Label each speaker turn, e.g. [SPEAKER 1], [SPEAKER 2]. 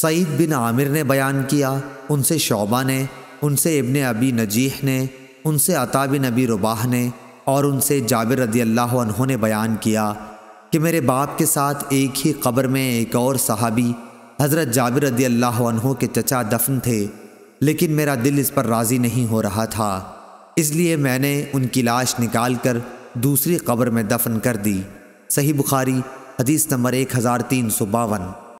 [SPEAKER 1] सईद बिन आमिर ने बयान किया उनसे शोबा ने उनसे इबन अबी नजीह ने उनसे अता बिन अबी रुबाह ने और उनसे जाविर रदी अल्लाह ने बयान किया कि मेरे बाप के साथ एक ही कब्र में एक और सहाबी हज़रत जाविर रदी अल्लाह के चचा दफन थे लेकिन मेरा दिल इस पर राज़ी नहीं हो रहा था इसलिए मैंने उनकी लाश निकाल कर दूसरी कब्र में दफन कर दी सही बुखारी हदीस नंबर एक हज़ार तीन सौ बावन